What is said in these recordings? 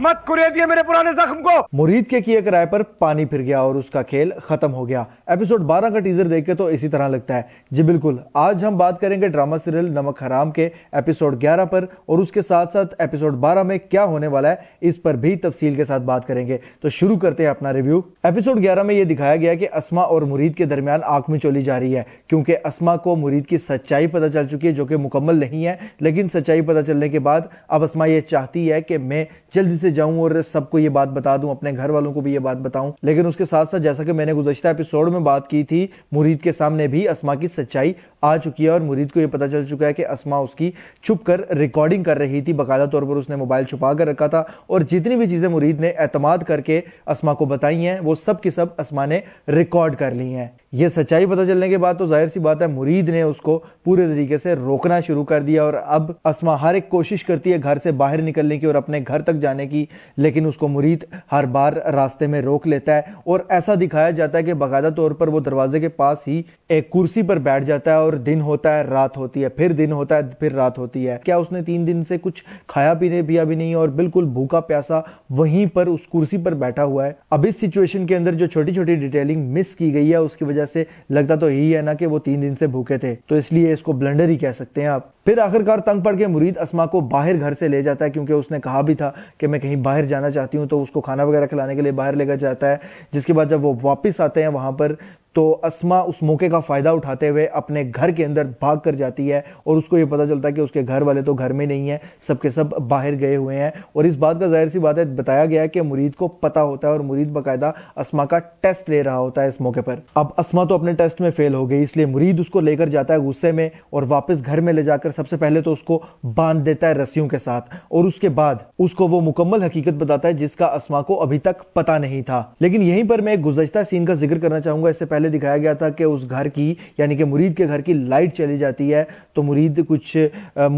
मत दिए मेरे पुराने जख्म को मुरीद के किए किराए पर पानी फिर गया और उसका खेल खत्म हो गया एपिसोड 12 का टीजर देख के तो इसी तरह लगता है जी बिल्कुल आज हम बात करेंगे ड्रामा सीरियल नमक हराम के एपिसोड 11 पर और उसके साथ साथ एपिसोड 12 में क्या होने वाला है इस पर भी तफसील के साथ बात करेंगे तो शुरू करते हैं अपना रिव्यू एपिसोड ग्यारह में यह दिखाया गया कि असमा और मुरीद के दरमियान आंख में चोली जा रही है क्योंकि असमा को मुरीद की सच्चाई पता चल चुकी है जो कि मुकम्मल नहीं है लेकिन सच्चाई पता चलने के बाद अब असमा यह चाहती है कि मैं जल्दी से जाऊं और सबको ये बात बता दूं अपने घर वालों को भी ये बात बताऊं लेकिन उसके साथ साथ जैसा कि मैंने गुजशत एपिसोड में बात की थी मुरीद के सामने भी असमा की सच्चाई आ चुकी है और मुरीद को यह पता चल चुका है कि असमा उसकी छुप कर रिकॉर्डिंग कर रही थी बाकायदा तौर पर उसने मोबाइल छुपा कर रखा था और जितनी भी चीज़ें मुरीद ने एतमाद करके असमा को बताई हैं वो सब की सब असमा ने रिकॉर्ड कर ली हैं ये सच्चाई पता चलने के बाद तो जाहिर सी बात है मुरीद ने उसको पूरे तरीके से रोकना शुरू कर दिया और अब असमा हर एक कोशिश करती है घर से बाहर निकलने की और अपने घर तक जाने की लेकिन उसको मुरीद हर बार रास्ते में रोक लेता है और ऐसा दिखाया जाता है कि बाकायदा तौर पर वो दरवाजे के पास ही एक कुर्सी पर बैठ जाता है और पर दिन होता है रात होती है फिर दिन होता है फिर रात होती है क्या उसने तीन दिन से कुछ खाया पीने पिया भी नहीं और बिल्कुल भूखा प्यासा वहीं पर उस कुर्सी पर बैठा हुआ है अब इस सिचुएशन के अंदर जो छोटी छोटी डिटेलिंग मिस की गई है उसकी वजह से लगता तो यही है ना कि वो तीन दिन से भूखे थे तो इसलिए इसको ब्लेंडर ही कह सकते हैं आप फिर आखिरकार तंग पड़ के मुरीद असमा को बाहर घर से ले जाता है क्योंकि उसने कहा भी था कि मैं कहीं बाहर जाना चाहती हूँ तो उसको खाना वगैरह खिलाने के लिए बाहर लेकर जाता है जिसके बाद जब वो वापस आते हैं वहाँ पर तो अस्मा उस मौके का फ़ायदा उठाते हुए अपने घर के अंदर भाग कर जाती है और उसको ये पता चलता है कि उसके घर वाले तो घर में नहीं है सबके सब बाहर गए हुए हैं और इस बात का जाहिर सी बात है बताया गया है कि मुरीद को पता होता है और मुरीद बाकायदा अस्मा का टेस्ट ले रहा होता है इस मौके पर अब अस्मा तो अपने टेस्ट में फेल हो गई इसलिए मुरीद उसको लेकर जाता है गुस्से में और वापस घर में ले जाकर सबसे पहले तो उसको बांध देता है रस्सियों के साथ और उसके बाद उसको वो मुकम्मल हकीकत बताता है जिसका अस्मा को अभी तक पता नहीं था लेकिन यहीं पर मैं गुजश्ता सीन का जिक्र करना चाहूंगा इससे पहले पहले दिखाया गया था कि उस घर की यानी कि मुरीद के घर की लाइट चली जाती है तो मुरीद कुछ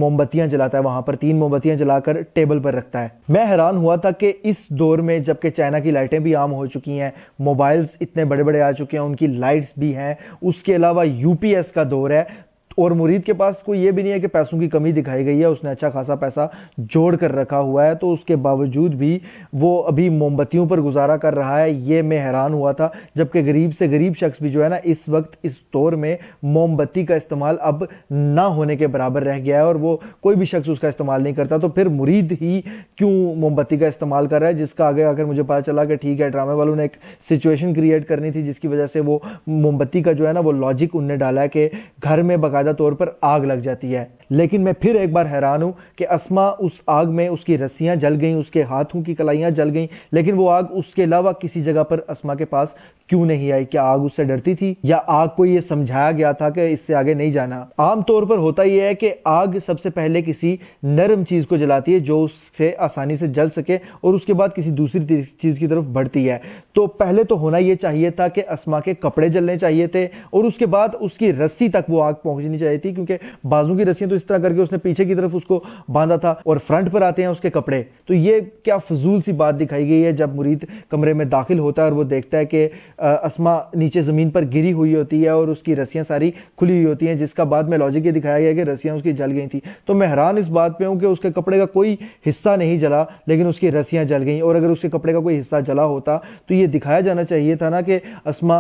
मोमबत्तियां जलाता है वहां पर तीन मोमबत्तियां जलाकर टेबल पर रखता है मैं हैरान हुआ था कि इस दौर में जबकि चाइना की लाइटें भी आम हो चुकी हैं मोबाइल्स इतने बड़े बड़े आ चुके हैं उनकी लाइट्स भी हैं उसके अलावा यूपीएस का दौर है और मुरीद के पास कोई ये भी नहीं है कि पैसों की कमी दिखाई गई है उसने अच्छा खासा पैसा जोड़ कर रखा हुआ है तो उसके बावजूद भी वो अभी मोमबत्तियों पर गुजारा कर रहा है ये मैं हैरान हुआ था जबकि गरीब से गरीब शख्स भी जो है ना इस वक्त इस दौर में मोमबत्ती का इस्तेमाल अब ना होने के बराबर रह गया है और वो कोई भी शख्स उसका इस्तेमाल नहीं करता तो फिर मुरीद ही क्यों मोमबत्ती का इस्तेमाल कर रहा है जिसका आगे आकर मुझे पता चला कि ठीक है ड्रामे वालों ने एक सिचुएशन क्रिएट करनी थी जिसकी वजह से वो मोमबत्ती का जो है ना वो लॉजिक उनने डाला है कि घर में बाकायदा ज़्यादा तौर पर आग लग जाती है लेकिन मैं फिर एक बार हैरान हूँ कि असमा उस आग में उसकी रस्सियाँ जल गईं उसके हाथों की कलाइयाँ जल गईं लेकिन वो आग उसके अलावा किसी जगह पर असमा के पास क्यों नहीं आई क्या आग उससे डरती थी या आग को ये समझाया गया था कि इससे आगे नहीं जाना आमतौर पर होता यह है कि आग सबसे पहले किसी नरम चीज को जलाती है जो उससे आसानी से जल सके और उसके बाद किसी दूसरी चीज की तरफ बढ़ती है तो पहले तो होना यह चाहिए था कि असमा के कपड़े जलने चाहिए थे और उसके बाद उसकी रस्सी तक वो आग पहुंचनी चाहिए थी क्योंकि बाजू की रस्सियां तो इस तरह करके उसने पीछे की तरफ उसको बांधा था और फ्रंट पर आते हैं उसके कपड़े तो ये क्या फजूल सी बात दिखाई गई है जब मुरीद कमरे में दाखिल होता है और वो देखता है कि असमा नीचे ज़मीन पर गिरी हुई होती है और उसकी रस्सियाँ सारी खुली हुई होती हैं जिसका बाद में लॉजिक ये दिखाया गया कि रस्सियाँ उसकी जल गई थी तो मैं हैरान इस बात पर हूँ कि उसके कपड़े का कोई हिस्सा नहीं जला लेकिन उसकी रस्सियाँ जल गई और अगर उसके कपड़े का कोई हिस्सा जला होता तो ये दिखाया जाना चाहिए था ना कि असमा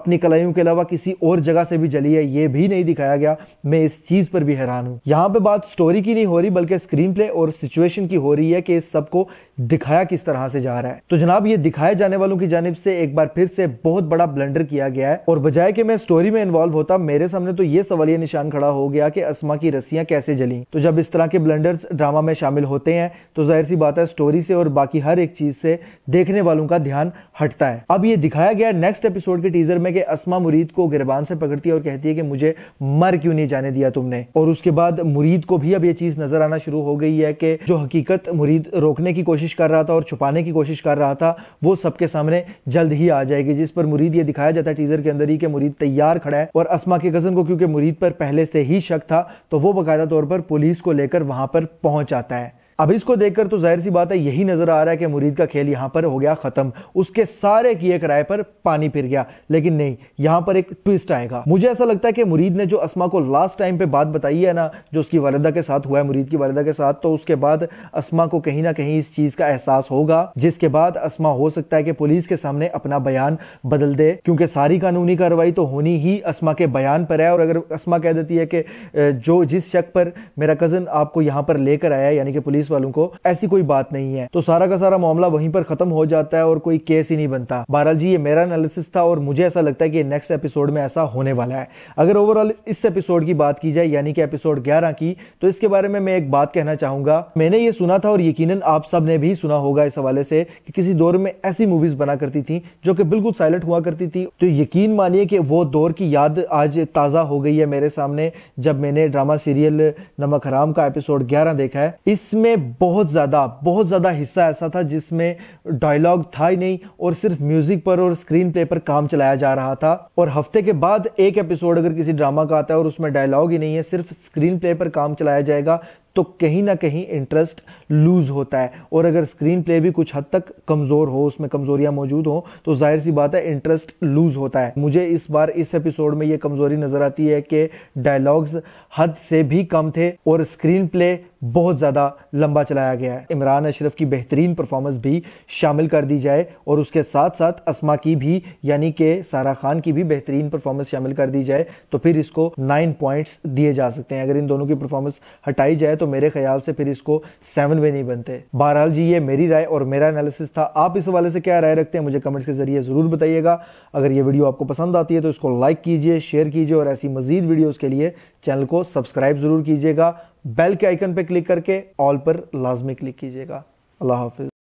अपनी कलाइयों के अलावा किसी और जगह से भी जली है ये भी नहीं दिखाया गया मैं इस चीज़ पर भी हैरान फैन यहाँ पे बात स्टोरी की नहीं हो रही बल्कि स्क्रीन प्ले और सिचुएशन की हो रही है कि इस सबको दिखाया किस तरह से जा रहा है तो जनाब ये दिखाए जाने वालों की जानब से एक बार फिर से बहुत बड़ा ब्लंडर किया गया है और बजाय कि मैं स्टोरी में इन्वॉल्व होता मेरे सामने तो ये सवालिया निशान खड़ा हो गया कि असमा की रस्सियां कैसे जली तो जब इस तरह के ब्लंडर्स ड्रामा में शामिल होते हैं तो जाहिर सी बात है स्टोरी से और बाकी हर एक चीज से देखने वालों का ध्यान हटता है अब ये दिखाया गया नेक्स्ट एपिसोड के टीजर में कि असमा मुरीद को गिरबान से पकड़ती है और कहती है कि मुझे मर क्यों नहीं जाने दिया तुमने और उसके बाद मुरीद को भी अब ये चीज़ नज़र आना शुरू हो गई है कि जो हकीकत मुरीद रोकने की कोशिश कर रहा था और छुपाने की कोशिश कर रहा था वो सबके सामने जल्द ही आ जाएगी जिस पर मुरीद ये दिखाया जाता है टीज़र के अंदर ही कि मुरीद तैयार खड़ा है और असमा के कजन को क्योंकि मुरीद पर पहले से ही शक था तो वो बाकायदा तौर पर पुलिस को लेकर वहां पर पहुंच आता है अब इसको देखकर तो जाहिर सी बात है यही नजर आ रहा है कि मुरीद का खेल यहां पर हो गया खत्म उसके सारे किए किराए पर पानी फिर गया लेकिन नहीं यहां पर एक ट्विस्ट आएगा मुझे ऐसा लगता है कि मुरीद ने जो अस्मा को लास्ट टाइम पे बात बताई है ना जो उसकी वालदा के साथ हुआ है मुरीद की वालदा के साथ तो उसके बाद असमा को कहीं ना कहीं इस चीज का एहसास होगा जिसके बाद अस्मा हो सकता है कि पुलिस के सामने अपना बयान बदल दे क्योंकि सारी कानूनी कार्रवाई तो होनी ही अस्मा के बयान पर है और अगर अस्मा कह देती है कि जो जिस शक पर मेरा कजन आपको यहां पर लेकर आया यानी कि पुलिस पुलिस वालों को ऐसी कोई बात नहीं है तो सारा का सारा मामला वहीं पर खत्म हो जाता है और कोई केस ही नहीं बनता बहरहाल जी ये मेरा एनालिसिस था और मुझे ऐसा लगता है कि नेक्स्ट एपिसोड में ऐसा होने वाला है अगर ओवरऑल इस एपिसोड की बात की जाए यानी कि एपिसोड ग्यारह की तो इसके बारे में मैं एक बात कहना चाहूंगा मैंने ये सुना था और यकीन आप सब ने भी सुना होगा इस हवाले से कि किसी दौर में ऐसी मूवीज बना करती थी जो कि बिल्कुल साइलेंट हुआ करती थी तो यकीन मानिए कि वो दौर की याद आज ताज़ा हो गई है मेरे सामने जब मैंने ड्रामा सीरियल नमक हराम का एपिसोड 11 देखा है इसमें में बहुत ज़्यादा बहुत ज़्यादा हिस्सा ऐसा था जिसमें डायलॉग था ही नहीं और सिर्फ म्यूजिक पर और स्क्रीन प्ले पर काम चलाया जा रहा था और हफ्ते के बाद एक एपिसोड अगर किसी ड्रामा का आता है और उसमें डायलॉग ही नहीं है सिर्फ स्क्रीन प्ले पर काम चलाया जाएगा तो कहीं ना कहीं इंटरेस्ट लूज़ होता है और अगर स्क्रीन प्ले भी कुछ हद तक कमज़ोर हो उसमें कमजोरियां मौजूद हो तो जाहिर सी बात है इंटरेस्ट लूज़ होता है मुझे इस बार इस एपिसोड में यह कमज़ोरी नज़र आती है कि डायलॉग्स हद से भी कम थे और स्क्रीन प्ले बहुत ज़्यादा लंबा चलाया गया है इमरान अशरफ की बेहतरीन परफॉर्मेंस भी शामिल कर दी जाए और उसके साथ साथ असमा की भी यानी कि सारा खान की भी बेहतरीन परफॉर्मेंस शामिल कर दी जाए तो फिर इसको नाइन पॉइंट्स दिए जा सकते हैं अगर इन दोनों की परफॉर्मेंस हटाई जाए तो तो मेरे ख्याल से फिर इसको सेवन भी नहीं बनते बहरहाल जी ये मेरी राय और मेरा एनालिसिस था आप इस हवाले से क्या राय रखते हैं मुझे कमेंट्स के जरिए ज़रूर बताइएगा अगर ये वीडियो आपको पसंद आती है तो इसको लाइक कीजिए शेयर कीजिए और ऐसी मजीद वीडियोज़ के लिए चैनल को सब्सक्राइब ज़रूर कीजिएगा बेल के आइकन पर क्लिक करके ऑल पर लाजमी क्लिक कीजिएगा अल्लाह हाफिज़